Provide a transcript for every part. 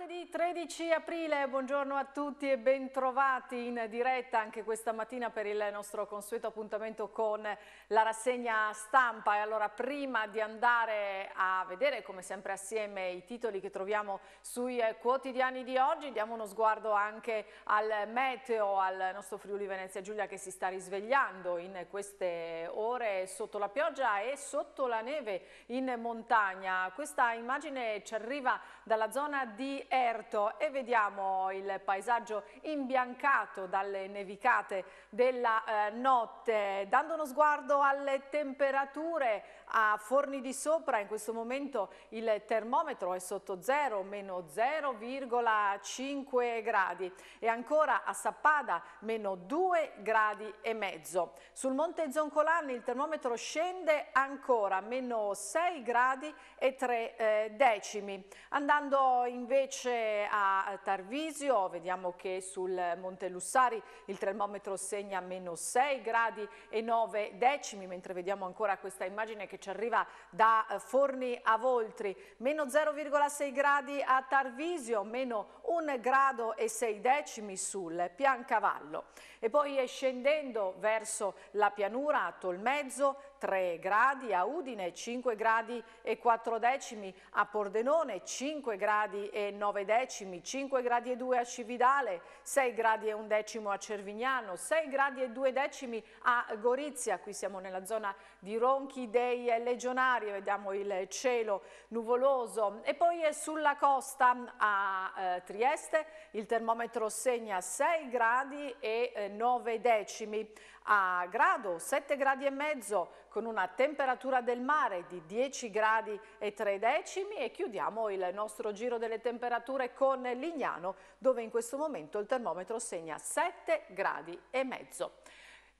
Martedì 13 aprile, buongiorno a tutti e bentrovati in diretta anche questa mattina per il nostro consueto appuntamento con la rassegna stampa. E allora prima di andare a vedere come sempre assieme i titoli che troviamo sui quotidiani di oggi, diamo uno sguardo anche al meteo, al nostro Friuli Venezia Giulia che si sta risvegliando in queste ore sotto la pioggia e sotto la neve in montagna. Questa immagine ci arriva dalla zona di Erto e vediamo il paesaggio imbiancato dalle nevicate della eh, notte. Dando uno sguardo alle temperature a Forni di Sopra in questo momento il termometro è sotto 0, meno 0,5 gradi e ancora a Sappada meno 2 gradi e mezzo. Sul Monte Zoncolani il termometro scende ancora meno 6 gradi e 3 eh, decimi. Andando invece a Tarvisio vediamo che sul Monte Lussari il termometro segna meno 6 gradi e 9 decimi mentre vediamo ancora questa immagine che che ci arriva da eh, Forni a Voltri, meno 0,6 gradi a Tarvisio, meno 1 grado e 6 decimi sul Piancavallo. E poi eh, scendendo verso la pianura a Tolmezzo, 3 gradi a Udine, 5 gradi e 4 decimi a Pordenone, 5 gradi e 9 decimi, 5 gradi e 2 a Cividale, 6 gradi e 1 decimo a Cervignano, 6 gradi e 2 decimi a Gorizia, qui siamo nella zona di Ronchi dei Legionari, vediamo il cielo nuvoloso e poi sulla costa a eh, Trieste il termometro segna 6 gradi e 9 eh, decimi a grado, 7 gradi e mezzo, con una temperatura del mare di 10 gradi e 3 decimi e chiudiamo il nostro giro delle temperature con Lignano, dove in questo momento il termometro segna 7 gradi e mezzo.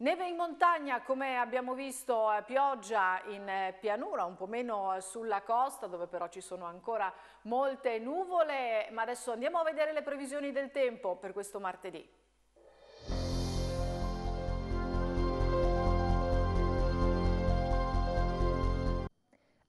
Neve in montagna, come abbiamo visto, eh, pioggia in eh, pianura, un po' meno eh, sulla costa, dove però ci sono ancora molte nuvole, ma adesso andiamo a vedere le previsioni del tempo per questo martedì.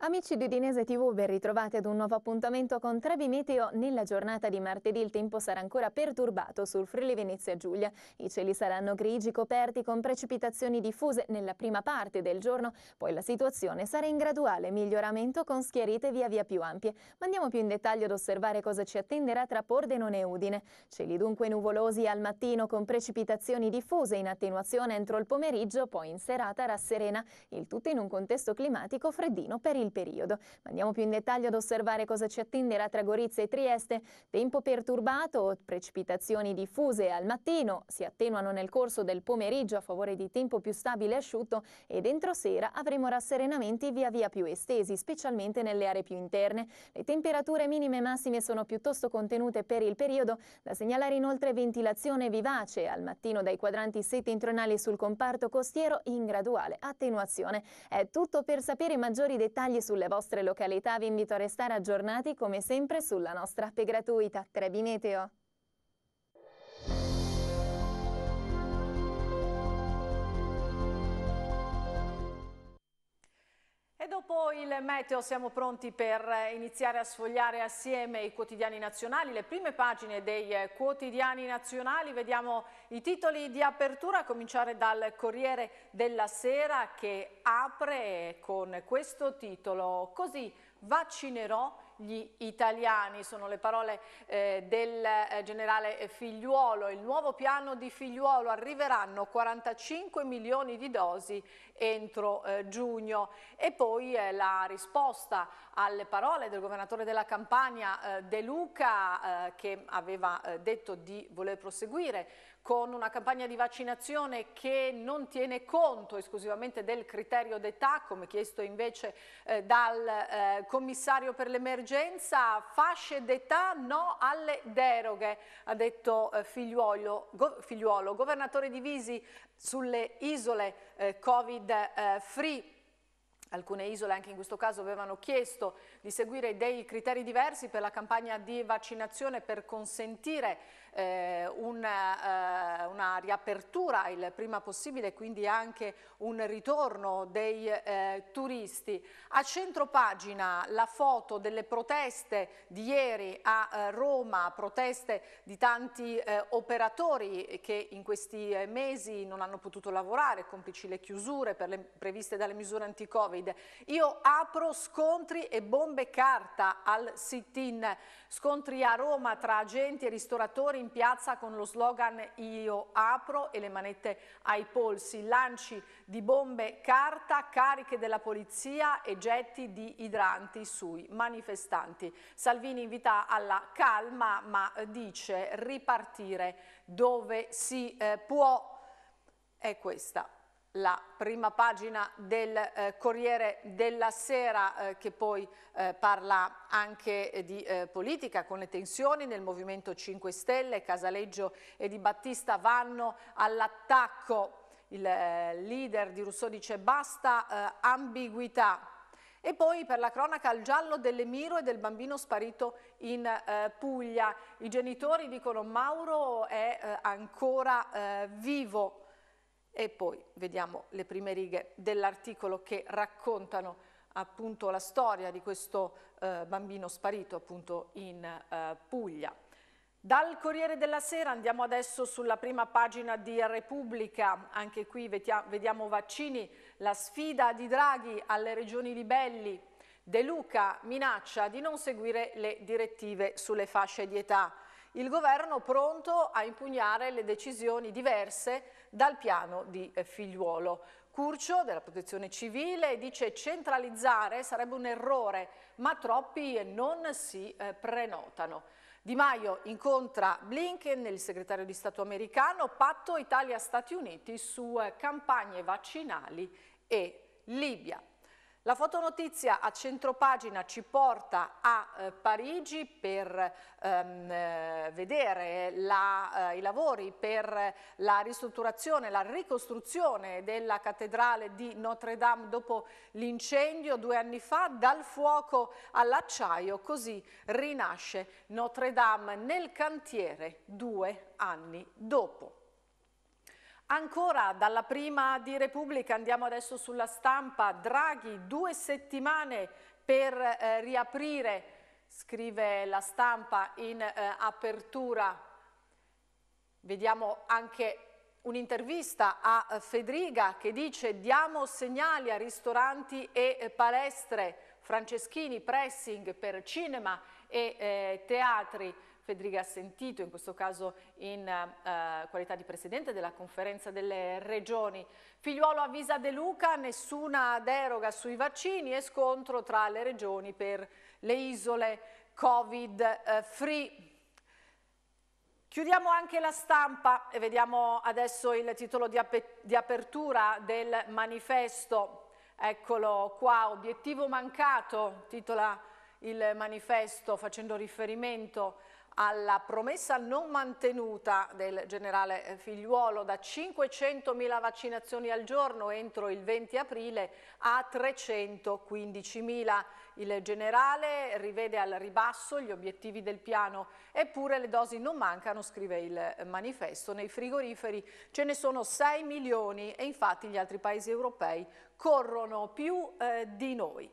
Amici di Udinese TV, ben ritrovati ad un nuovo appuntamento con Trevi Meteo. Nella giornata di martedì il tempo sarà ancora perturbato sul Friuli Venezia Giulia. I cieli saranno grigi coperti con precipitazioni diffuse nella prima parte del giorno, poi la situazione sarà in graduale miglioramento con schiarite via via più ampie. Ma andiamo più in dettaglio ad osservare cosa ci attenderà tra Pordenone e Udine. Cieli dunque nuvolosi al mattino con precipitazioni diffuse in attenuazione entro il pomeriggio, poi in serata rasserena, il tutto in un contesto climatico freddino per il del periodo. Andiamo più in dettaglio ad osservare cosa ci attenderà tra Gorizia e Trieste. Tempo perturbato, precipitazioni diffuse al mattino, si attenuano nel corso del pomeriggio a favore di tempo più stabile e asciutto e dentro sera avremo rasserenamenti via via più estesi, specialmente nelle aree più interne. Le temperature minime e massime sono piuttosto contenute per il periodo, da segnalare inoltre ventilazione vivace al mattino dai quadranti settentrionali sul comparto costiero in graduale attenuazione. È tutto per sapere maggiori dettagli incendi sulle vostre località vi invito a restare aggiornati come sempre sulla nostra app gratuita Trebi Meteo. E dopo il meteo siamo pronti per eh, iniziare a sfogliare assieme i quotidiani nazionali, le prime pagine dei eh, quotidiani nazionali, vediamo i titoli di apertura, a cominciare dal Corriere della Sera che apre con questo titolo, così vaccinerò gli italiani, sono le parole eh, del eh, generale Figliuolo. Il nuovo piano di Figliuolo arriveranno 45 milioni di dosi entro eh, giugno. E poi eh, la risposta alle parole del governatore della Campania eh, De Luca eh, che aveva detto di voler proseguire con una campagna di vaccinazione che non tiene conto esclusivamente del criterio d'età, come chiesto invece eh, dal eh, commissario per l'emergenza, fasce d'età no alle deroghe, ha detto eh, figliuolo, go, figliuolo, governatore Divisi sulle isole eh, Covid eh, free. Alcune isole anche in questo caso avevano chiesto di seguire dei criteri diversi per la campagna di vaccinazione per consentire eh, una, eh, una, riapertura il prima possibile, quindi anche un ritorno dei eh, turisti. A centro pagina la foto delle proteste di ieri a eh, Roma, proteste di tanti eh, operatori che in questi eh, mesi non hanno potuto lavorare, complici le chiusure le, previste dalle misure anti-Covid. Io apro scontri e bombe carta al sit-in, scontri a Roma tra agenti e ristoratori in piazza con lo slogan Io apro e le manette ai polsi, lanci di bombe carta, cariche della polizia e getti di idranti sui manifestanti. Salvini invita alla calma ma dice ripartire dove si eh, può. È questa la prima pagina del eh, Corriere della Sera eh, che poi eh, parla anche eh, di eh, politica con le tensioni nel Movimento 5 Stelle, Casaleggio e Di Battista vanno all'attacco, il eh, leader di Rousseau dice basta ambiguità. E poi per la cronaca il giallo dell'Emiro e del bambino sparito in eh, Puglia. I genitori dicono Mauro è eh, ancora eh, vivo. E poi vediamo le prime righe dell'articolo che raccontano appunto la storia di questo eh, bambino sparito appunto in eh, Puglia. Dal Corriere della Sera andiamo adesso sulla prima pagina di Repubblica, anche qui vediamo vaccini, la sfida di Draghi alle regioni ribelli, De Luca minaccia di non seguire le direttive sulle fasce di età il governo pronto a impugnare le decisioni diverse dal piano di eh, figliuolo. Curcio della protezione civile dice centralizzare sarebbe un errore, ma troppi non si eh, prenotano. Di Maio incontra Blinken, il segretario di Stato americano, patto Italia-Stati Uniti su eh, campagne vaccinali e Libia. La fotonotizia a centropagina ci porta a eh, Parigi per ehm, eh, vedere la, eh, i lavori per la ristrutturazione, la ricostruzione della cattedrale di Notre Dame dopo l'incendio due anni fa, dal fuoco all'acciaio, così rinasce Notre Dame nel cantiere due anni dopo. Ancora dalla prima di Repubblica andiamo adesso sulla stampa. Draghi, due settimane per eh, riaprire, scrive la stampa in eh, apertura. Vediamo anche un'intervista a Federica che dice diamo segnali a ristoranti e palestre, Franceschini pressing per cinema e eh, teatri. Federica Sentito, in questo caso in eh, qualità di Presidente della Conferenza delle Regioni. Figliuolo avvisa De Luca, nessuna deroga sui vaccini e scontro tra le regioni per le isole Covid-free. Eh, Chiudiamo anche la stampa e vediamo adesso il titolo di, ap di apertura del manifesto. Eccolo qua, obiettivo mancato, titola il manifesto facendo riferimento a alla promessa non mantenuta del generale eh, Figliuolo da 500.000 vaccinazioni al giorno entro il 20 aprile a 315.000. Il generale rivede al ribasso gli obiettivi del piano, eppure le dosi non mancano, scrive il manifesto. Nei frigoriferi ce ne sono 6 milioni e infatti gli altri paesi europei corrono più eh, di noi.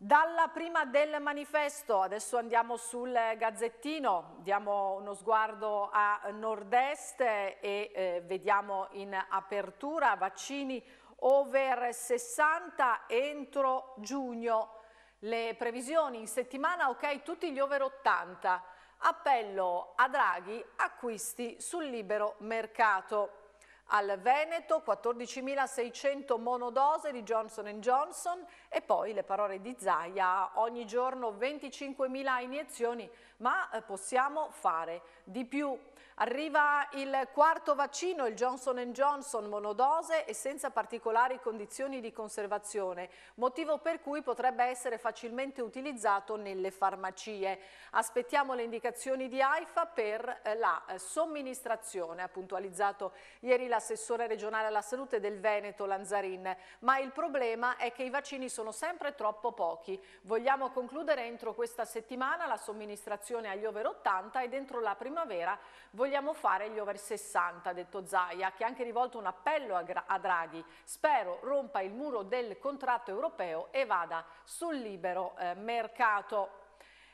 Dalla prima del manifesto, adesso andiamo sul Gazzettino, diamo uno sguardo a nord-est e eh, vediamo in apertura vaccini over 60 entro giugno. Le previsioni in settimana, ok, tutti gli over 80. Appello a Draghi, acquisti sul libero mercato al Veneto 14.600 monodose di Johnson Johnson e poi le parole di Zaia, ogni giorno 25.000 iniezioni, ma eh, possiamo fare di più. Arriva il quarto vaccino, il Johnson Johnson monodose e senza particolari condizioni di conservazione, motivo per cui potrebbe essere facilmente utilizzato nelle farmacie. Aspettiamo le indicazioni di AIFA per eh, la eh, somministrazione, ha puntualizzato ieri l'assessore regionale alla salute del Veneto Lanzarin, ma il problema è che i vaccini sono sempre troppo pochi. Vogliamo concludere entro questa settimana la somministrazione agli over 80 e entro la primavera vogliamo vogliamo fare gli over 60, ha detto Zaia, che ha anche rivolto un appello a, a Draghi. Spero rompa il muro del contratto europeo e vada sul libero eh, mercato.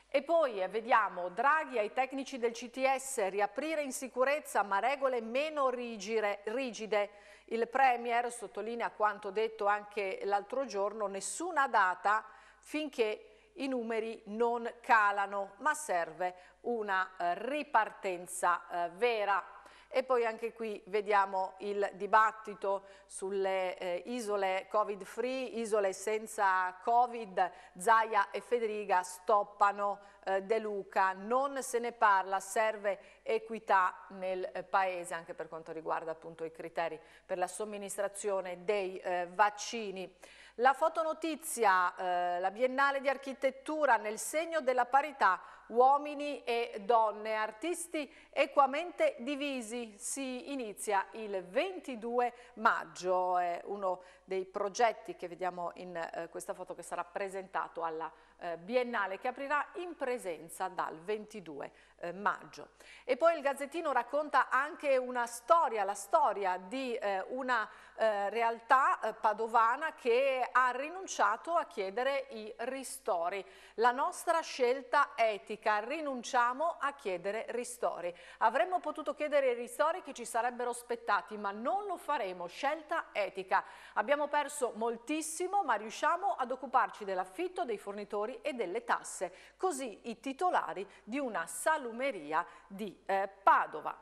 E poi eh, vediamo Draghi ai tecnici del CTS riaprire in sicurezza ma regole meno rigide. rigide. Il Premier sottolinea quanto detto anche l'altro giorno, nessuna data finché i numeri non calano, ma serve una eh, ripartenza eh, vera. E poi anche qui vediamo il dibattito sulle eh, isole covid-free, isole senza covid, Zaia e Federica stoppano eh, De Luca, non se ne parla, serve equità nel eh, paese anche per quanto riguarda appunto i criteri per la somministrazione dei eh, vaccini. La fotonotizia, eh, la Biennale di Architettura nel segno della parità, uomini e donne, artisti equamente divisi, si inizia il 22 maggio, è uno dei progetti che vediamo in eh, questa foto che sarà presentato alla eh, Biennale che aprirà in presenza dal 22 maggio eh, maggio. E poi il Gazzettino racconta anche una storia, la storia di eh, una eh, realtà eh, padovana che ha rinunciato a chiedere i ristori. La nostra scelta etica, rinunciamo a chiedere ristori. Avremmo potuto chiedere i ristori che ci sarebbero spettati, ma non lo faremo, scelta etica. Abbiamo perso moltissimo, ma riusciamo ad occuparci dell'affitto, dei fornitori e delle tasse. Così i titolari di una salute salumeria di eh, Padova.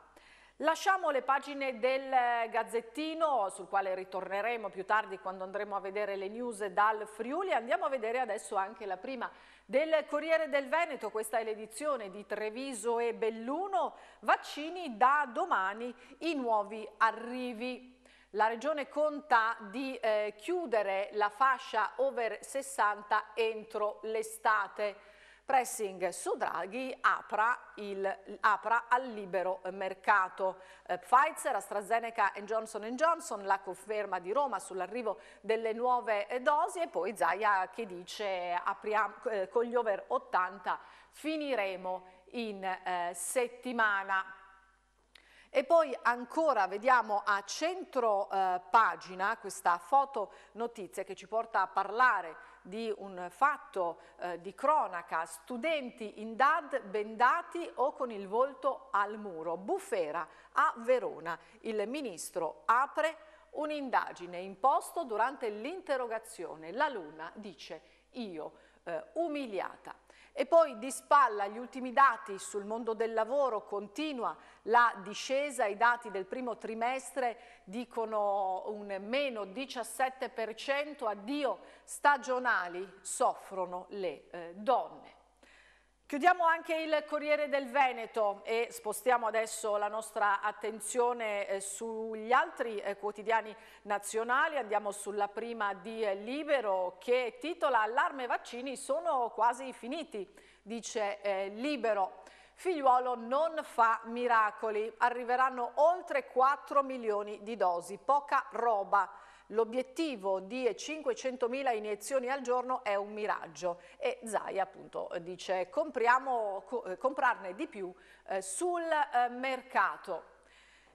Lasciamo le pagine del eh, Gazzettino, sul quale ritorneremo più tardi quando andremo a vedere le news dal Friuli. Andiamo a vedere adesso anche la prima del Corriere del Veneto, questa è l'edizione di Treviso e Belluno, vaccini da domani, i nuovi arrivi. La regione conta di eh, chiudere la fascia over 60 entro l'estate. Pressing su Draghi apra, il, apra al libero mercato. Eh, Pfizer, AstraZeneca e Johnson Johnson, la conferma di Roma sull'arrivo delle nuove eh, dosi e poi Zaia che dice apriamo, eh, con gli over 80 finiremo in eh, settimana. E poi ancora vediamo a centro eh, pagina questa foto notizia che ci porta a parlare di un fatto eh, di cronaca, studenti in DAD bendati o con il volto al muro. Bufera a Verona. Il ministro apre un'indagine imposto durante l'interrogazione. La Luna dice io eh, umiliata e poi di spalla gli ultimi dati sul mondo del lavoro, continua la discesa, i dati del primo trimestre dicono un meno 17%, addio stagionali soffrono le eh, donne. Chiudiamo anche il Corriere del Veneto e spostiamo adesso la nostra attenzione eh, sugli altri eh, quotidiani nazionali. Andiamo sulla prima di eh, Libero che titola Allarme vaccini sono quasi finiti, dice Libero. Figliuolo non fa miracoli, arriveranno oltre 4 milioni di dosi, poca roba l'obiettivo di 500.000 iniezioni al giorno è un miraggio e Zai appunto dice compriamo, eh, comprarne di più eh, sul eh, mercato.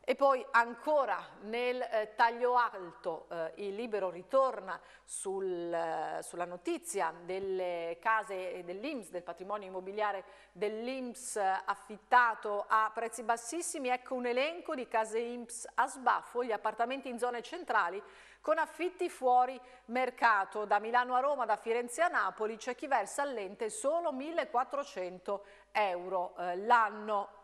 E poi ancora nel eh, taglio alto eh, il libero ritorna sul, eh, sulla notizia delle case dell'Inps, del patrimonio immobiliare dell'Inps eh, affittato a prezzi bassissimi. Ecco un elenco di case Inps a sbaffo, gli appartamenti in zone centrali con affitti fuori mercato. Da Milano a Roma, da Firenze a Napoli c'è chi versa all'ente solo 1.400 euro eh, l'anno.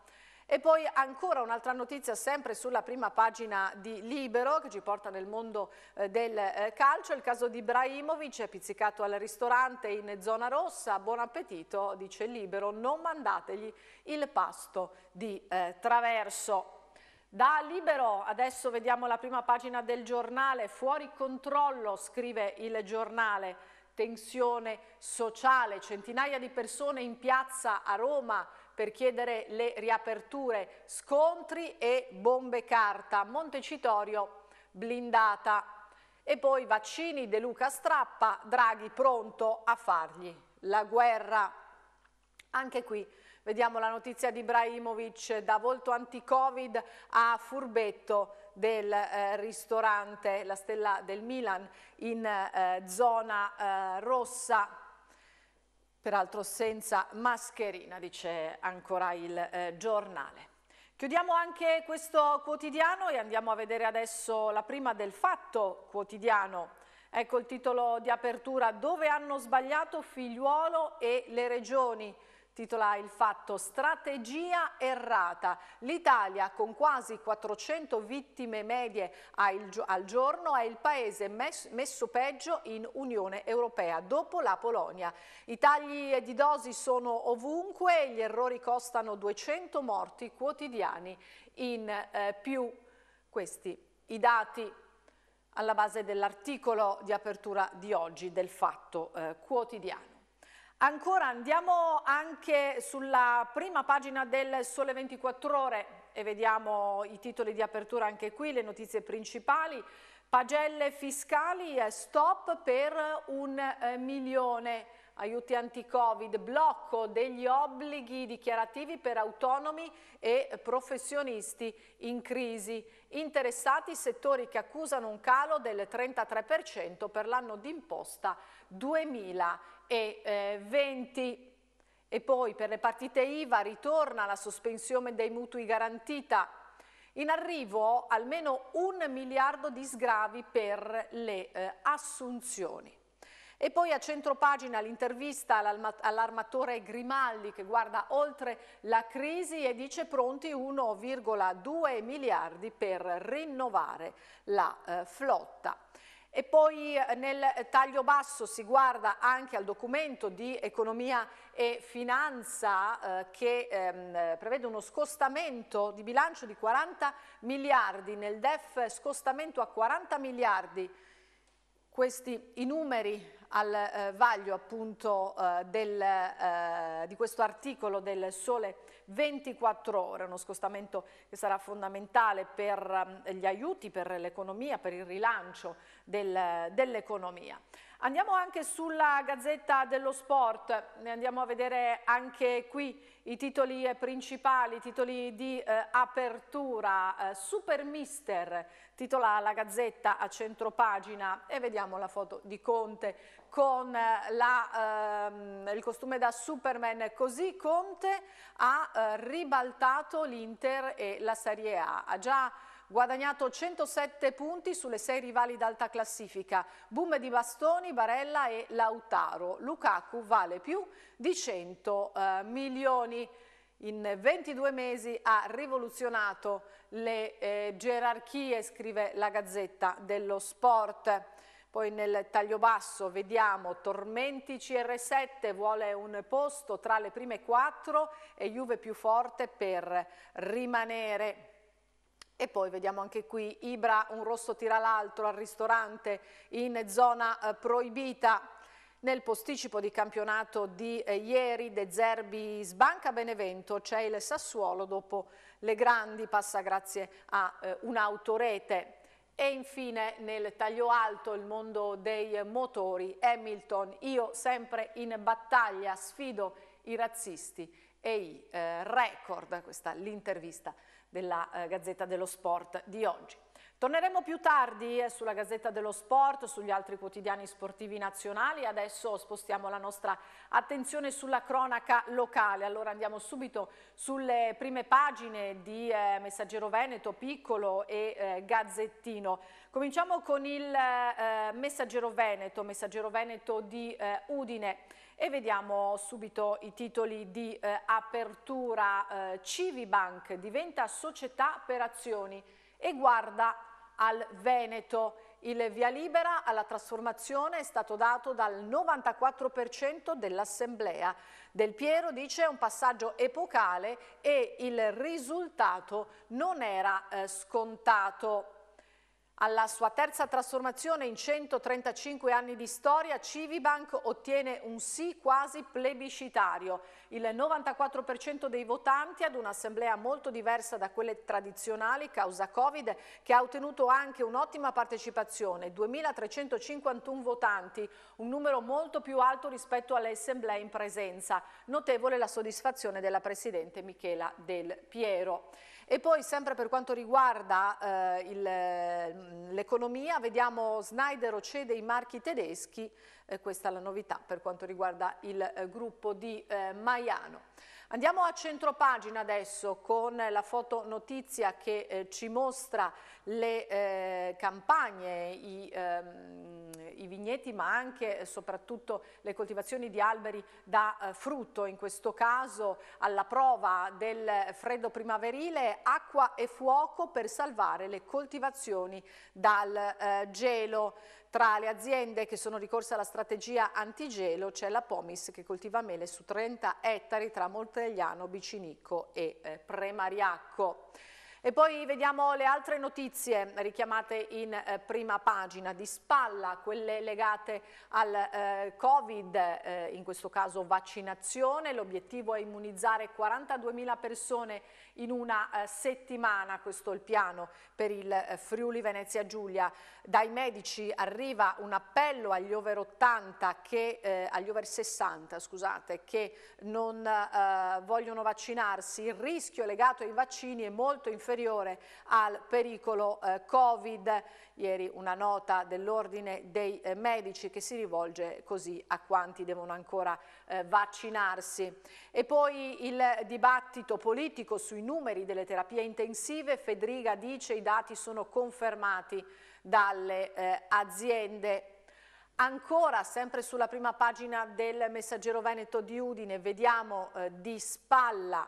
E poi ancora un'altra notizia sempre sulla prima pagina di Libero che ci porta nel mondo eh, del eh, calcio, il caso di Ibrahimovic è pizzicato al ristorante in zona rossa, buon appetito dice Libero, non mandategli il pasto di eh, traverso. Da Libero, adesso vediamo la prima pagina del giornale, fuori controllo, scrive il giornale, tensione sociale, centinaia di persone in piazza a Roma per chiedere le riaperture, scontri e bombe carta, Montecitorio blindata. E poi vaccini, De Luca strappa, Draghi pronto a fargli la guerra. Anche qui Vediamo la notizia di Ibrahimovic da volto anti-covid a furbetto del eh, ristorante La Stella del Milan in eh, zona eh, rossa peraltro senza mascherina, dice ancora il eh, giornale. Chiudiamo anche questo quotidiano e andiamo a vedere adesso la prima del Fatto quotidiano. Ecco il titolo di apertura, dove hanno sbagliato Figliuolo e le regioni. Titola il fatto Strategia errata. L'Italia con quasi 400 vittime medie al giorno è il paese messo peggio in Unione Europea dopo la Polonia. I tagli di dosi sono ovunque e gli errori costano 200 morti quotidiani in eh, più. Questi i dati alla base dell'articolo di apertura di oggi del Fatto eh, Quotidiano. Ancora andiamo anche sulla prima pagina del Sole 24 Ore e vediamo i titoli di apertura anche qui, le notizie principali. Pagelle fiscali, eh, stop per un eh, milione aiuti anti-covid, blocco degli obblighi dichiarativi per autonomi e professionisti in crisi. Interessati settori che accusano un calo del 33% per l'anno d'imposta 2020. E poi per le partite IVA ritorna la sospensione dei mutui garantita in arrivo almeno un miliardo di sgravi per le eh, assunzioni. E poi a centropagina l'intervista all'armatore Grimaldi che guarda oltre la crisi e dice pronti 1,2 miliardi per rinnovare la eh, flotta. E poi eh, nel taglio basso si guarda anche al documento di economia e finanza eh, che ehm, prevede uno scostamento di bilancio di 40 miliardi, nel DEF scostamento a 40 miliardi. Questi i numeri al eh, vaglio appunto eh, del, eh, di questo articolo del Sole 24 ore, uno scostamento che sarà fondamentale per ehm, gli aiuti, per l'economia, per il rilancio del, dell'economia. Andiamo anche sulla Gazzetta dello Sport, ne andiamo a vedere anche qui i titoli eh, principali, i titoli di eh, apertura. Eh, Mister, titola la Gazzetta a centropagina e vediamo la foto di Conte con eh, la, ehm, il costume da Superman. Così Conte ha eh, ribaltato l'Inter e la Serie A. Ha già guadagnato 107 punti sulle sei rivali d'alta classifica, boom di Bastoni, Barella e Lautaro. Lukaku vale più di 100 eh, milioni in 22 mesi ha rivoluzionato le eh, gerarchie, scrive la Gazzetta dello Sport. Poi nel taglio basso vediamo Tormenti CR7 vuole un posto tra le prime quattro e Juve più forte per rimanere. E poi vediamo anche qui Ibra, un rosso tira l'altro al ristorante in zona eh, proibita. Nel posticipo di campionato di eh, ieri, De Zerbi sbanca Benevento, c'è il Sassuolo dopo le grandi, passa grazie a eh, un'autorete. E infine nel taglio alto il mondo dei motori, Hamilton, io sempre in battaglia, sfido i razzisti e i eh, record, questa l'intervista della eh, Gazzetta dello Sport di oggi. Torneremo più tardi eh, sulla Gazzetta dello Sport, sugli altri quotidiani sportivi nazionali. Adesso spostiamo la nostra attenzione sulla cronaca locale. Allora andiamo subito sulle prime pagine di eh, Messaggero Veneto, Piccolo e eh, Gazzettino. Cominciamo con il eh, Messaggero Veneto, Messaggero Veneto di eh, Udine. E vediamo subito i titoli di apertura. Civibank diventa società per azioni e guarda al Veneto. Il via libera alla trasformazione è stato dato dal 94% dell'Assemblea. Del Piero dice è un passaggio epocale e il risultato non era eh, scontato. Alla sua terza trasformazione in 135 anni di storia, Civibank ottiene un sì quasi plebiscitario. Il 94% dei votanti ad un'assemblea molto diversa da quelle tradizionali causa Covid, che ha ottenuto anche un'ottima partecipazione, 2.351 votanti, un numero molto più alto rispetto alle assemblee in presenza. Notevole la soddisfazione della Presidente Michela Del Piero. E poi sempre per quanto riguarda eh, mm, l'economia, vediamo Snyder cede i marchi tedeschi, eh, questa è la novità per quanto riguarda il eh, gruppo di eh, Maiano. Andiamo a centropagina adesso con la fotonotizia che eh, ci mostra le eh, campagne, i, ehm, i, vigneti ma anche e eh, soprattutto le coltivazioni di alberi da eh, frutto, in questo caso alla prova del freddo primaverile, acqua e fuoco per salvare le coltivazioni dal eh, gelo. Tra le aziende che sono ricorse alla strategia antigelo c'è la Pomis che coltiva mele su 30 ettari tra Moltegliano, Bicinicco e eh, Premariacco. E poi vediamo le altre notizie richiamate in eh, prima pagina di spalla, quelle legate al eh, Covid, eh, in questo caso vaccinazione. L'obiettivo è immunizzare 42.000 persone in una eh, settimana, questo è il piano per il eh, Friuli Venezia Giulia. Dai medici arriva un appello agli over 80 che, eh, agli over 60 scusate, che non eh, vogliono vaccinarsi, il rischio legato ai vaccini è molto inferiore al pericolo eh, Covid. Ieri una nota dell'ordine dei eh, medici che si rivolge così a quanti devono ancora vaccinarsi. E poi il dibattito politico sui numeri delle terapie intensive, Federica dice i dati sono confermati dalle eh, aziende. Ancora, sempre sulla prima pagina del Messaggero Veneto di Udine, vediamo eh, di spalla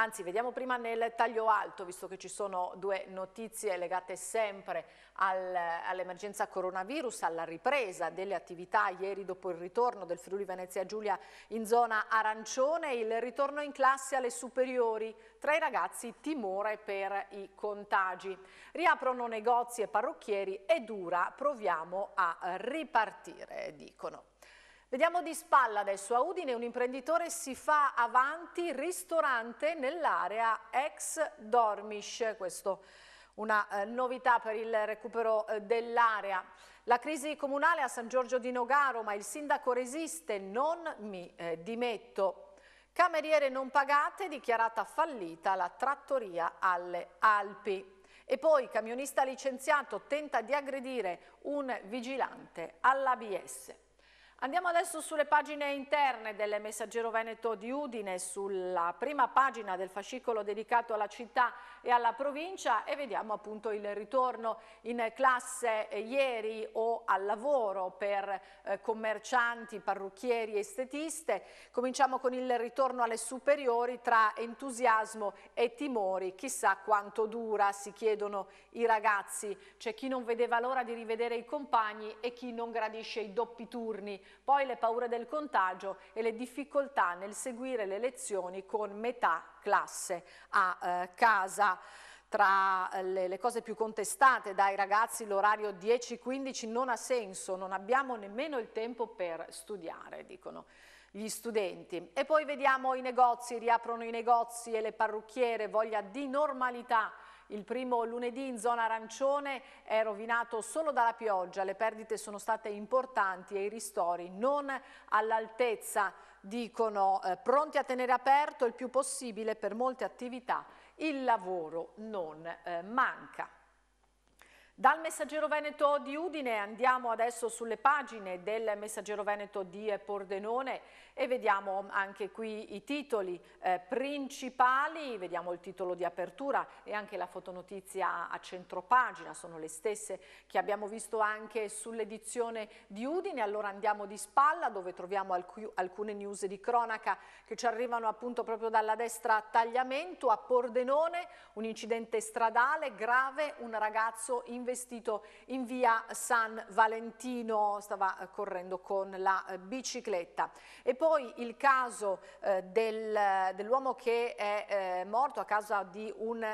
Anzi, vediamo prima nel taglio alto, visto che ci sono due notizie legate sempre al, all'emergenza coronavirus, alla ripresa delle attività ieri dopo il ritorno del Friuli Venezia Giulia in zona arancione, il ritorno in classe alle superiori, tra i ragazzi timore per i contagi. Riaprono negozi e parrucchieri e dura, proviamo a ripartire, dicono. Vediamo di spalla adesso a Udine, un imprenditore si fa avanti ristorante nell'area ex Dormish, questo una eh, novità per il recupero eh, dell'area. La crisi comunale a San Giorgio di Nogaro, ma il sindaco resiste, non mi eh, dimetto. Cameriere non pagate, dichiarata fallita la trattoria alle Alpi. E poi camionista licenziato tenta di aggredire un vigilante all'ABS. Andiamo adesso sulle pagine interne del Messaggero Veneto di Udine, sulla prima pagina del fascicolo dedicato alla città e alla provincia e vediamo appunto il ritorno in classe eh, ieri o al lavoro per eh, commercianti, parrucchieri e estetiste. Cominciamo con il ritorno alle superiori tra entusiasmo e timori. Chissà quanto dura, si chiedono i ragazzi. C'è chi non vedeva l'ora di rivedere i compagni e chi non gradisce i doppi turni poi le paure del contagio e le difficoltà nel seguire le lezioni con metà classe a eh, casa. Tra eh, le, le, cose più contestate dai ragazzi l'orario 10-15 non ha senso, non abbiamo nemmeno il tempo per studiare, dicono gli studenti. E poi vediamo i negozi, riaprono i negozi e le parrucchiere, voglia di normalità il primo lunedì in zona arancione è rovinato solo dalla pioggia, le perdite sono state importanti e i ristori non all'altezza, dicono, eh, pronti a tenere aperto il più possibile per molte attività. Il lavoro non eh, manca. Dal Messaggero Veneto di Udine andiamo adesso sulle pagine del Messaggero Veneto di Pordenone e vediamo anche qui i titoli eh, principali, vediamo il titolo di apertura e anche la fotonotizia a centropagina, sono le stesse che abbiamo visto anche sull'edizione di Udine, allora andiamo di spalla dove troviamo alc alcune news di cronaca che ci arrivano appunto proprio dalla destra a Tagliamento, a Pordenone un incidente stradale grave, un ragazzo investito in via San Valentino, stava correndo con la eh, bicicletta. E poi poi il caso eh, del, dell'uomo che è eh, morto a causa di un,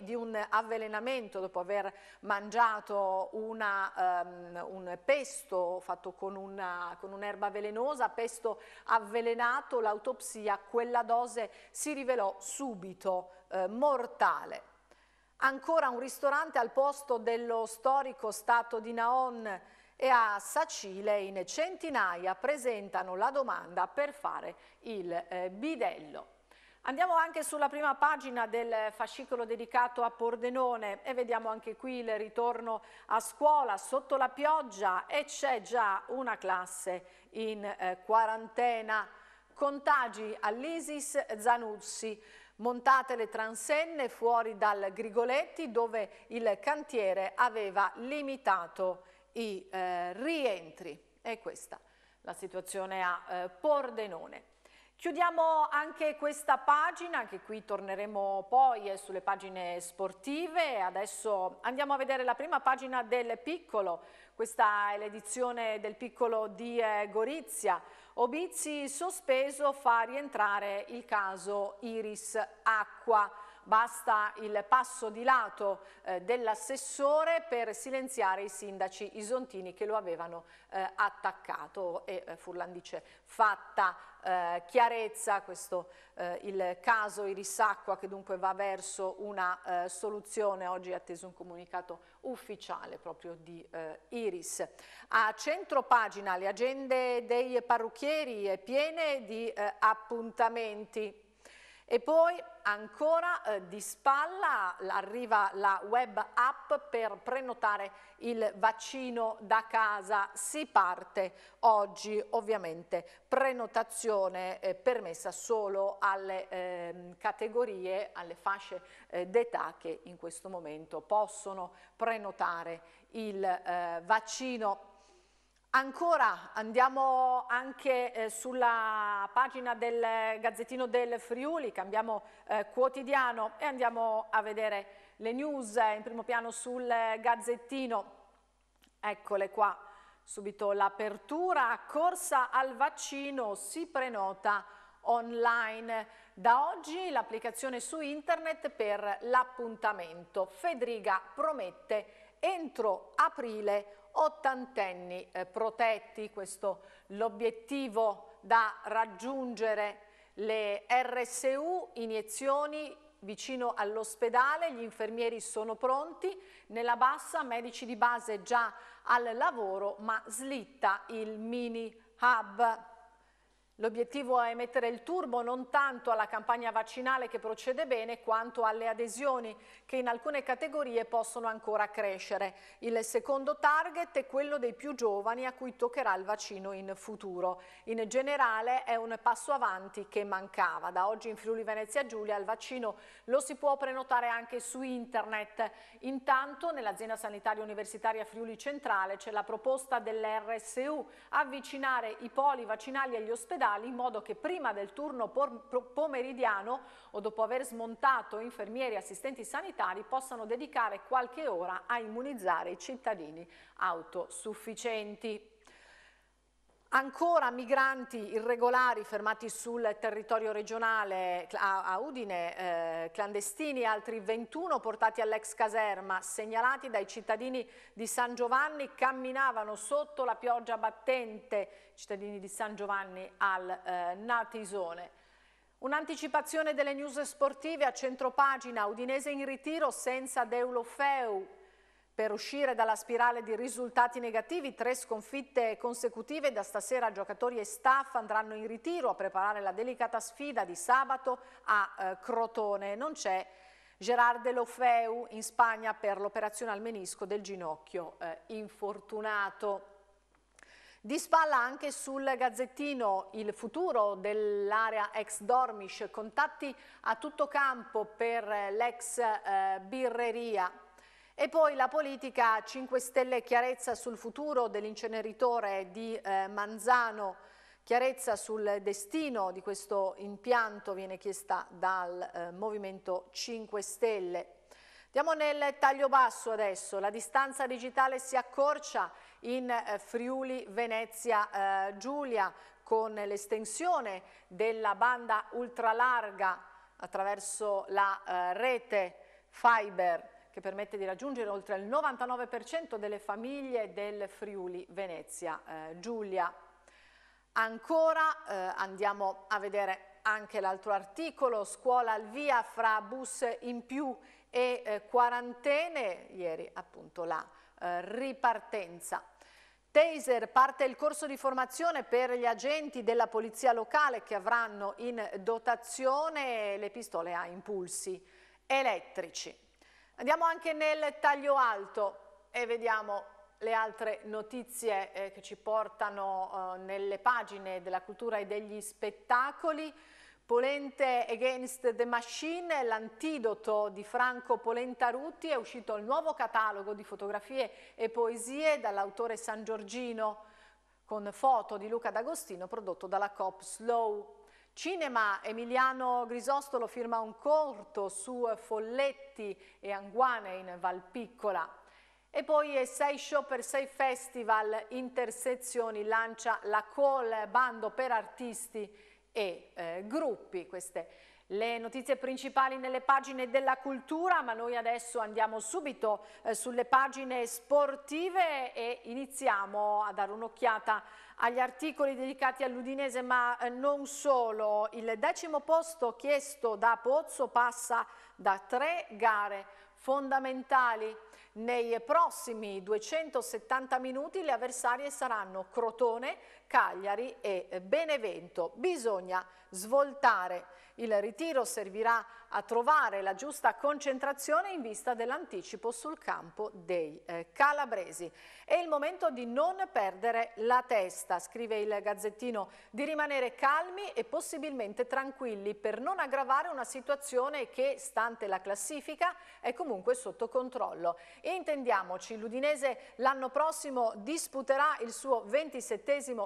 di un, avvelenamento dopo aver mangiato una, um, un pesto fatto con, un'erba un velenosa, pesto avvelenato, l'autopsia, quella dose si rivelò subito eh, mortale. Ancora un ristorante al posto dello storico stato di Naon, e a Sacile in centinaia presentano la domanda per fare il eh, bidello. Andiamo anche sulla prima pagina del fascicolo dedicato a Pordenone e vediamo anche qui il ritorno a scuola sotto la pioggia e c'è già una classe in eh, quarantena. Contagi all'Isis Zanuzzi. Montate le transenne fuori dal Grigoletti dove il cantiere aveva limitato il i eh, rientri. È questa la situazione a eh, Pordenone. Chiudiamo anche questa pagina, anche qui torneremo poi eh, sulle pagine sportive. Adesso andiamo a vedere la prima pagina del Piccolo. Questa è l'edizione del Piccolo di eh, Gorizia. Obizzi sospeso fa rientrare il caso Iris Acqua basta il passo di lato eh, dell'assessore per silenziare i sindaci isontini che lo avevano eh, attaccato e eh, Furlan dice fatta eh, chiarezza, questo eh, il caso Irisacqua che dunque va verso una eh, soluzione, oggi è atteso un comunicato ufficiale proprio di eh, Iris. A centro pagina le agende dei parrucchieri piene di eh, appuntamenti. E poi ancora eh, di spalla arriva la web app per prenotare il vaccino da casa. Si parte oggi ovviamente prenotazione eh, permessa solo alle eh, categorie, alle fasce eh, d'età che in questo momento possono prenotare il eh, vaccino Ancora andiamo anche eh, sulla pagina del Gazzettino del Friuli, cambiamo eh, quotidiano e andiamo a vedere le news eh, in primo piano sul Gazzettino. Eccole qua, subito l'apertura, corsa al vaccino, si prenota online. Da oggi l'applicazione su internet per l'appuntamento. Federica promette entro aprile ottantenni eh, protetti, questo l'obiettivo da raggiungere le RSU, iniezioni vicino all'ospedale, gli infermieri sono pronti, nella bassa medici di base già al lavoro ma slitta il mini hub. L'obiettivo è mettere il turbo non tanto alla campagna vaccinale che procede bene quanto alle adesioni che in alcune categorie possono ancora crescere. Il secondo target è quello dei più giovani a cui toccherà il vaccino in futuro. In generale è un passo avanti che mancava. Da oggi in Friuli Venezia Giulia il vaccino lo si può prenotare anche su internet. Intanto nell'azienda sanitaria universitaria Friuli Centrale c'è la proposta dell'RSU avvicinare i poli vaccinali agli ospedali ospedali in modo che prima del turno pomeridiano o dopo aver smontato infermieri e assistenti sanitari possano dedicare qualche ora a immunizzare i cittadini autosufficienti. Ancora migranti irregolari fermati sul territorio regionale a Udine, eh, clandestini, altri 21 portati all'ex caserma, segnalati dai cittadini di San Giovanni, camminavano sotto la pioggia battente, cittadini di San Giovanni al eh, Natisone. Un'anticipazione delle news sportive a centropagina, Udinese in ritiro senza Deulofeu, per uscire dalla spirale di risultati negativi, tre sconfitte consecutive, da stasera giocatori e staff andranno in ritiro a preparare la delicata sfida di sabato a eh, Crotone. Non c'è Gerard De Lofeu in Spagna per l'operazione al menisco del ginocchio eh, infortunato. Di spalla anche sul gazzettino il futuro dell'area ex Dormish, contatti a tutto campo per eh, l'ex eh, birreria e poi la politica 5 Stelle chiarezza sul futuro dell'inceneritore di eh, Manzano, chiarezza sul destino di questo impianto viene chiesta dal eh, Movimento 5 Stelle. Andiamo nel taglio basso adesso, la distanza digitale si accorcia in eh, Friuli Venezia eh, Giulia con l'estensione della banda ultralarga attraverso la eh, rete fiber che permette di raggiungere oltre il 99% delle famiglie del Friuli Venezia eh, Giulia. Ancora eh, andiamo a vedere anche l'altro articolo, scuola al via fra bus in più e eh, quarantene, ieri appunto la eh, ripartenza. Taser parte il corso di formazione per gli agenti della polizia locale che avranno in dotazione le pistole a impulsi elettrici. Andiamo anche nel taglio alto e vediamo le altre notizie eh, che ci portano eh, nelle pagine della cultura e degli spettacoli. Polente Against the Machine, l'antidoto di Franco Polentarutti, è uscito il nuovo catalogo di fotografie e poesie dall'autore San Giorgino con foto di Luca D'Agostino prodotto dalla Cop Slow Cinema, Emiliano Grisostolo firma un corto su Folletti e Anguane in Valpiccola. E poi sei show per sei festival, Intersezioni lancia la call, bando per artisti e eh, gruppi. Queste le notizie principali nelle pagine della cultura, ma noi adesso andiamo subito eh, sulle pagine sportive e iniziamo a dare un'occhiata agli articoli dedicati all'Udinese ma eh, non solo. Il decimo posto chiesto da Pozzo passa da tre gare fondamentali. Nei prossimi 270 minuti le avversarie saranno Crotone, Cagliari e Benevento. Bisogna svoltare. Il ritiro servirà a trovare la giusta concentrazione in vista dell'anticipo sul campo dei eh, calabresi. È il momento di non perdere la testa, scrive il Gazzettino, di rimanere calmi e possibilmente tranquilli per non aggravare una situazione che, stante la classifica, è comunque sotto controllo. E intendiamoci, l'Udinese l'anno prossimo disputerà il suo 27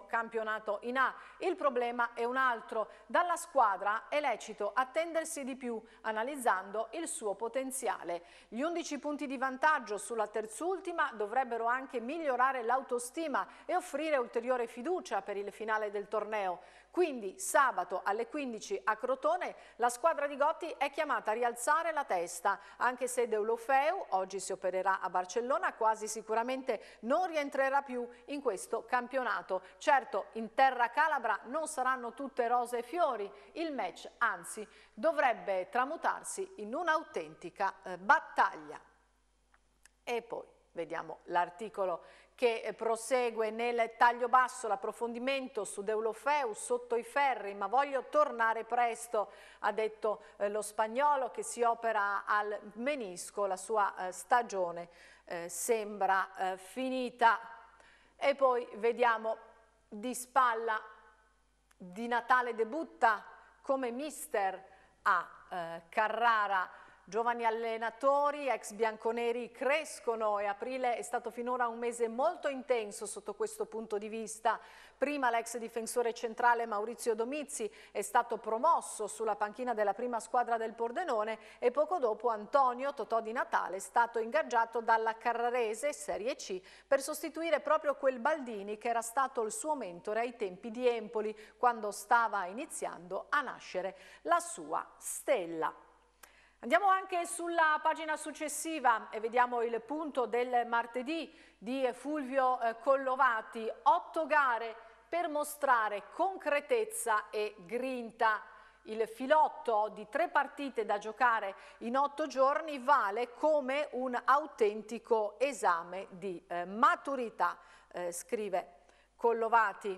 campionato in A. Il problema è un altro. Dalla squadra è lecito attendersi di più, analizzando il suo potenziale. Gli 11 punti di vantaggio sulla terzultima dovrebbero anche migliorare l'autostima e offrire ulteriore fiducia per il finale del torneo. Quindi sabato alle 15 a Crotone la squadra di Gotti è chiamata a rialzare la testa, anche se Deulofeu oggi si opererà a Barcellona quasi sicuramente non rientrerà più in questo campionato. Certo in terra calabra non saranno tutte rose e fiori, il match anzi dovrebbe tramutarsi in un'autentica eh, battaglia. E poi vediamo l'articolo che eh, prosegue nel taglio basso l'approfondimento su Deulofeu sotto i ferri, ma voglio tornare presto, ha detto eh, lo spagnolo che si opera al menisco, la sua eh, stagione eh, sembra eh, finita. E poi vediamo di spalla di Natale debutta come mister a eh, Carrara Giovani allenatori, ex bianconeri crescono e aprile è stato finora un mese molto intenso sotto questo punto di vista. Prima l'ex difensore centrale Maurizio Domizzi è stato promosso sulla panchina della prima squadra del Pordenone e poco dopo Antonio Totò di Natale è stato ingaggiato dalla Carrarese Serie C per sostituire proprio quel Baldini che era stato il suo mentore ai tempi di Empoli quando stava iniziando a nascere la sua stella. Andiamo anche sulla pagina successiva e vediamo il punto del martedì di Fulvio eh, Collovati. Otto gare per mostrare concretezza e grinta. Il filotto di tre partite da giocare in otto giorni vale come un autentico esame di eh, maturità, eh, scrive Collovati.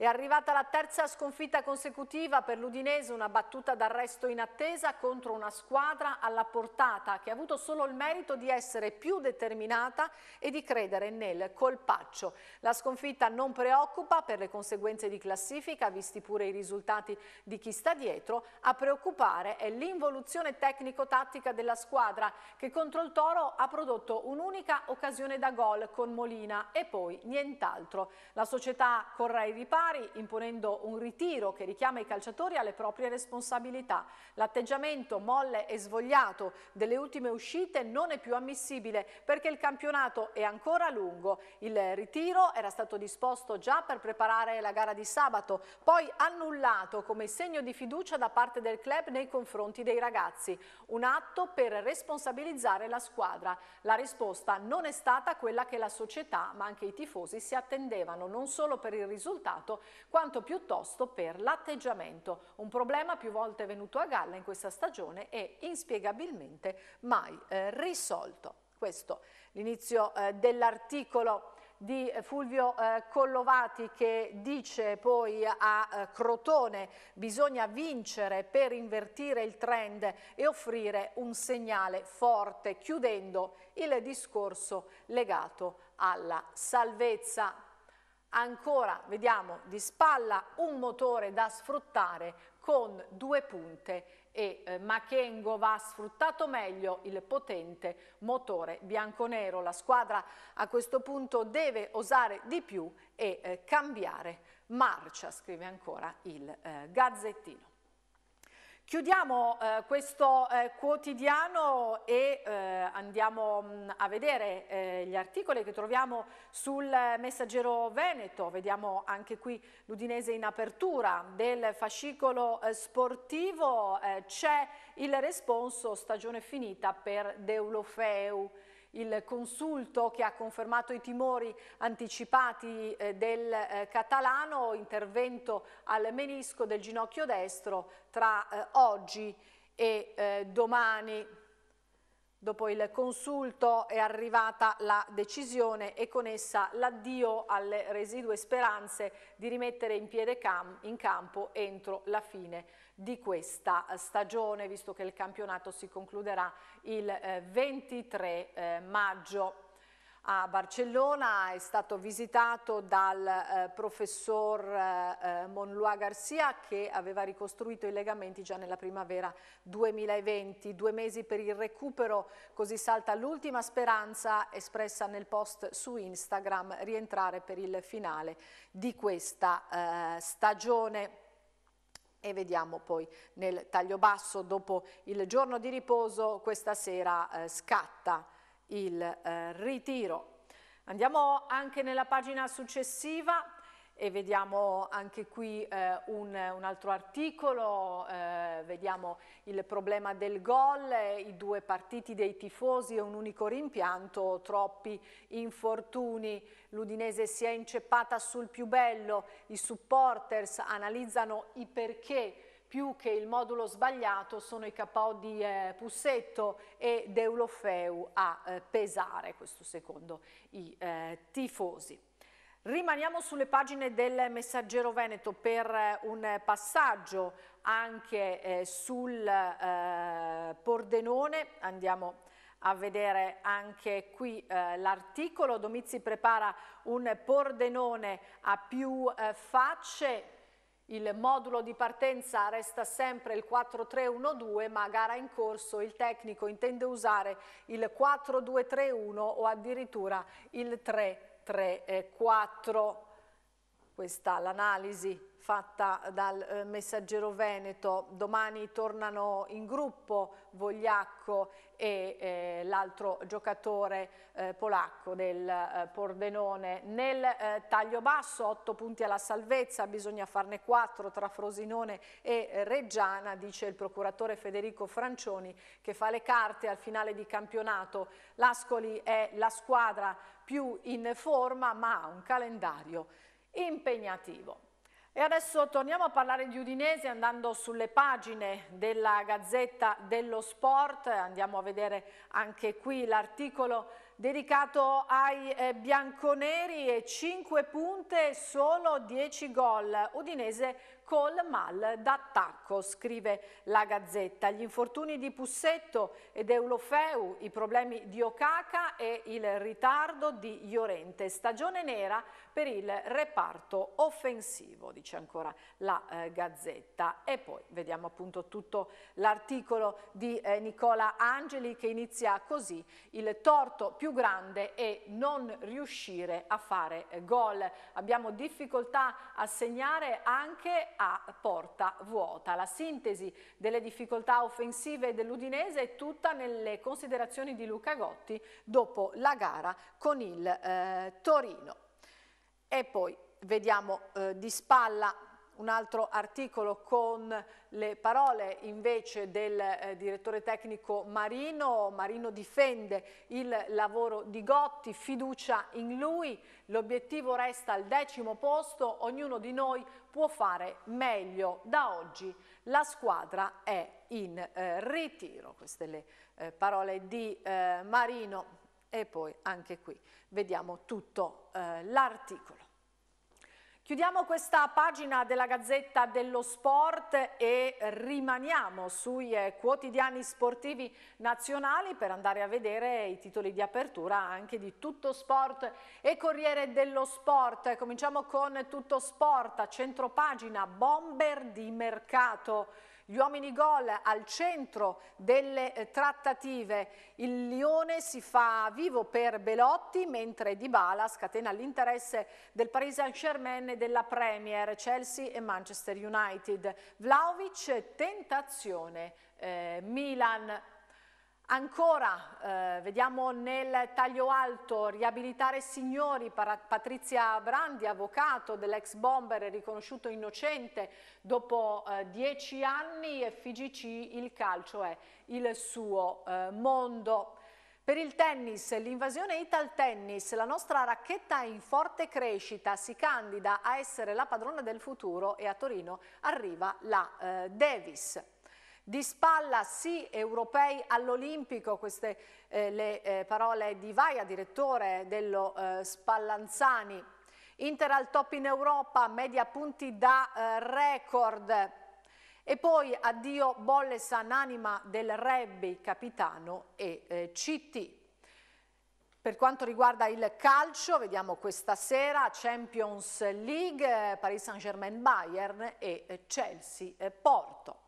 È arrivata la terza sconfitta consecutiva per l'Udinese, una battuta d'arresto in attesa contro una squadra alla portata che ha avuto solo il merito di essere più determinata e di credere nel colpaccio. La sconfitta non preoccupa per le conseguenze di classifica, visti pure i risultati di chi sta dietro, a preoccupare è l'involuzione tecnico-tattica della squadra che contro il Toro ha prodotto un'unica occasione da gol con Molina e poi nient'altro. La società corre ai ripari disciplinari imponendo un ritiro che richiama i calciatori alle proprie responsabilità. L'atteggiamento molle e svogliato delle ultime uscite non è più ammissibile perché il campionato è ancora lungo. Il ritiro era stato disposto già per preparare la gara di sabato, poi annullato come segno di fiducia da parte del club nei confronti dei ragazzi. Un atto per responsabilizzare la squadra. La risposta non è stata quella che la società ma anche i tifosi si attendevano, non solo per il risultato quanto piuttosto per l'atteggiamento, un problema più volte venuto a galla in questa stagione e inspiegabilmente mai eh, risolto. Questo l'inizio eh, dell'articolo di Fulvio eh, Collovati che dice poi a eh, Crotone bisogna vincere per invertire il trend e offrire un segnale forte chiudendo il discorso legato alla salvezza. Ancora vediamo di spalla un motore da sfruttare con due punte e eh, Machengo va sfruttato meglio il potente motore bianconero. La squadra a questo punto deve osare di più e eh, cambiare marcia, scrive ancora il eh, Gazzettino. Chiudiamo eh, questo eh, quotidiano e eh, andiamo mh, mm, a vedere eh, gli articoli che troviamo sul Messaggero Veneto, vediamo anche qui l'Udinese in apertura del fascicolo eh, sportivo, eh, c'è il responso stagione finita per Deulofeu il consulto che ha confermato i timori anticipati eh, del eh, catalano, intervento al menisco del ginocchio destro tra eh, oggi e domani. Dopo il consulto è arrivata la decisione e con essa l'addio alle residue speranze di rimettere in piede cam in campo entro la fine di questa eh, stagione, visto che il campionato si concluderà il 23 eh, eh, maggio. A Barcellona è stato visitato dal eh, professor eh, Monlua Garcia che aveva ricostruito i legamenti già nella primavera 2020. Due mesi per il recupero, così salta l'ultima speranza espressa nel post su Instagram, rientrare per il finale di questa eh, stagione e vediamo poi nel taglio basso dopo il giorno di riposo questa sera eh, scatta il eh, ritiro. Andiamo anche nella pagina successiva e vediamo anche qui eh, un, un, altro articolo, eh, vediamo il problema del gol, i due partiti dei tifosi e un unico rimpianto, troppi infortuni, l'Udinese si è inceppata sul più bello, i supporters analizzano i perché più che il modulo sbagliato sono i capo di eh, Pussetto e Deulofeu a eh, pesare, questo secondo i eh, tifosi. Rimaniamo sulle pagine del Messaggero Veneto per eh, un passaggio anche eh, sul eh, Pordenone. Andiamo a vedere anche qui eh, l'articolo. Domizi prepara un Pordenone a più eh, facce. Il modulo di partenza resta sempre il 4-3-1-2, ma a gara in corso il tecnico intende usare il 4-2-3-1 o addirittura il 3 3, 4, questa l'analisi fatta dal eh, Messaggero Veneto. Domani tornano in gruppo Vogliacco e eh, l'altro giocatore eh, polacco del eh, Pordenone. Nel eh, taglio basso otto punti alla salvezza, bisogna farne quattro tra Frosinone e eh, Reggiana, dice il procuratore Federico Francioni che fa le carte al finale di campionato. L'Ascoli è la squadra più in forma ma ha un calendario impegnativo. E adesso torniamo a parlare di Udinese andando sulle pagine della Gazzetta dello Sport, andiamo a vedere anche qui l'articolo dedicato ai eh, bianconeri e 5 punte solo 10 gol. Udinese col mal d'attacco, scrive la Gazzetta. Gli infortuni di Pussetto ed Eulofeu, i problemi di Okaka e il ritardo di Iorente. Stagione nera per il reparto offensivo, dice ancora la eh, Gazzetta. E poi vediamo appunto tutto l'articolo di eh, Nicola Angeli che inizia così, il torto più grande è non riuscire a fare eh, gol. Abbiamo difficoltà a segnare anche a porta vuota. La sintesi delle difficoltà offensive dell'Udinese è tutta nelle considerazioni di Luca Gotti dopo la gara con il eh, Torino. E poi vediamo eh, di spalla un altro articolo con le parole invece del eh, direttore tecnico Marino. Marino difende il lavoro di Gotti, fiducia in lui, l'obiettivo resta al decimo posto, ognuno di noi può fare meglio. Da oggi la squadra è in eh, ritiro. Queste le eh, parole di eh, Marino e poi anche qui vediamo tutto eh, l'articolo. Chiudiamo questa pagina della Gazzetta dello Sport e rimaniamo sui eh, quotidiani sportivi nazionali per andare a vedere i titoli di apertura anche di Tutto Sport e Corriere dello Sport. Cominciamo con Tutto Sport, a centropagina, bomber di mercato gli uomini gol al centro delle eh, trattative. Il Lione si fa vivo per Belotti, mentre Dybala scatena l'interesse del Paris Saint-Germain e della Premier, Chelsea e Manchester United. Vlaovic, tentazione. Eh, Milan Ancora, eh, vediamo nel taglio alto, riabilitare signori, Patrizia Brandi, avvocato dell'ex bomber riconosciuto innocente dopo eh, dieci anni, FGC il calcio è il suo eh, mondo. Per il tennis, l'invasione Ital Tennis, la nostra racchetta in forte crescita, si candida a essere la padrona del futuro e a Torino arriva la eh, Davis. Di spalla sì europei all'Olimpico, queste eh, le eh, parole di Vaia, direttore dello eh, Spallanzani. Inter al top in Europa, media punti da eh, record. E poi addio bolle sananima del rugby, capitano e eh, CT. Per quanto riguarda il calcio, vediamo questa sera Champions League, eh, Paris Saint-Germain-Bayern e Chelsea-Porto.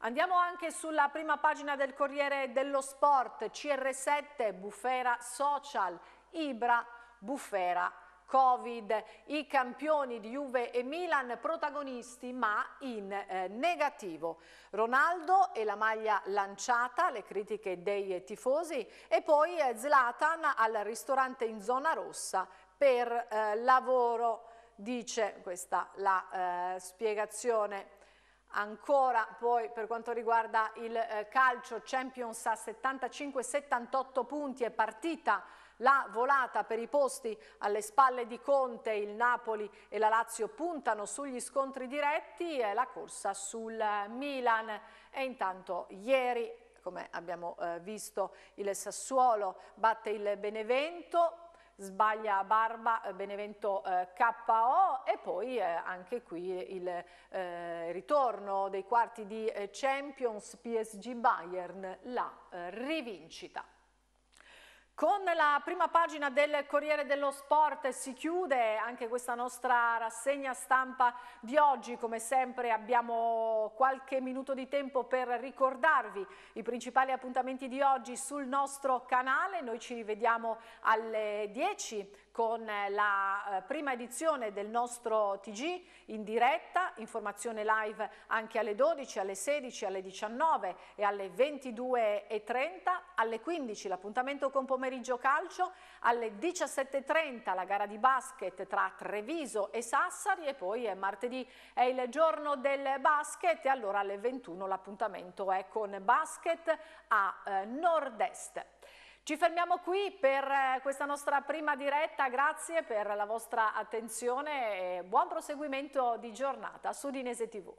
Andiamo anche sulla prima pagina del Corriere dello Sport, CR7, Bufera Social, Ibra, Bufera Covid, i campioni di Juve e Milan protagonisti ma in eh, negativo. Ronaldo e la maglia lanciata, le critiche dei tifosi e poi eh, Zlatan al ristorante in zona rossa per eh, lavoro, dice questa la eh, spiegazione ancora poi per quanto riguarda il eh, calcio Champions a 75-78 punti è partita la volata per i posti alle spalle di Conte, il Napoli e la Lazio puntano sugli scontri diretti e la corsa sul eh, Milan e intanto ieri come abbiamo eh, visto il Sassuolo batte il Benevento sbaglia Barba, eh, Benevento eh, KO e poi eh, anche qui il eh, ritorno dei quarti di eh, Champions PSG Bayern, la eh, rivincita. Con la prima pagina del Corriere dello Sport si chiude anche questa nostra rassegna stampa di oggi. Come sempre abbiamo qualche minuto di tempo per ricordarvi i principali appuntamenti di oggi sul nostro canale. Noi ci rivediamo alle 10 con la eh, prima edizione del nostro TG in diretta, informazione live anche alle 12, alle 16, alle 19 e alle 22.30, alle 15 l'appuntamento con pomeriggio calcio, alle 17.30 la gara di basket tra Treviso e Sassari e poi martedì è il giorno del basket e allora alle 21 l'appuntamento è con basket a eh, nord-est. Ci fermiamo qui per eh, questa nostra prima diretta, grazie per la vostra attenzione e buon proseguimento di giornata su Dinese TV.